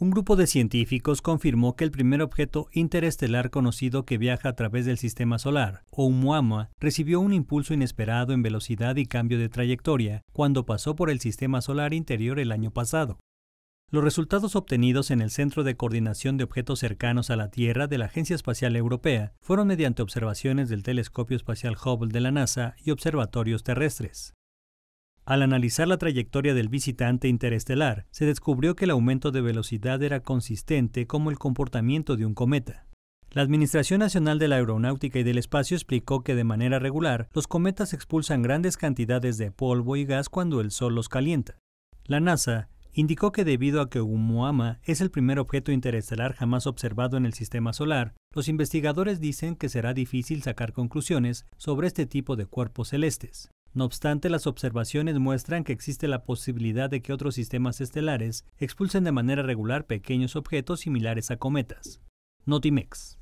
un grupo de científicos confirmó que el primer objeto interestelar conocido que viaja a través del sistema solar, Oumuamua, recibió un impulso inesperado en velocidad y cambio de trayectoria cuando pasó por el sistema solar interior el año pasado. Los resultados obtenidos en el Centro de Coordinación de Objetos Cercanos a la Tierra de la Agencia Espacial Europea fueron mediante observaciones del Telescopio Espacial Hubble de la NASA y observatorios terrestres. Al analizar la trayectoria del visitante interestelar, se descubrió que el aumento de velocidad era consistente como el comportamiento de un cometa. La Administración Nacional de la Aeronáutica y del Espacio explicó que de manera regular, los cometas expulsan grandes cantidades de polvo y gas cuando el Sol los calienta. La NASA indicó que debido a que Oumuamua es el primer objeto interestelar jamás observado en el sistema solar, los investigadores dicen que será difícil sacar conclusiones sobre este tipo de cuerpos celestes. No obstante, las observaciones muestran que existe la posibilidad de que otros sistemas estelares expulsen de manera regular pequeños objetos similares a cometas. Notimex.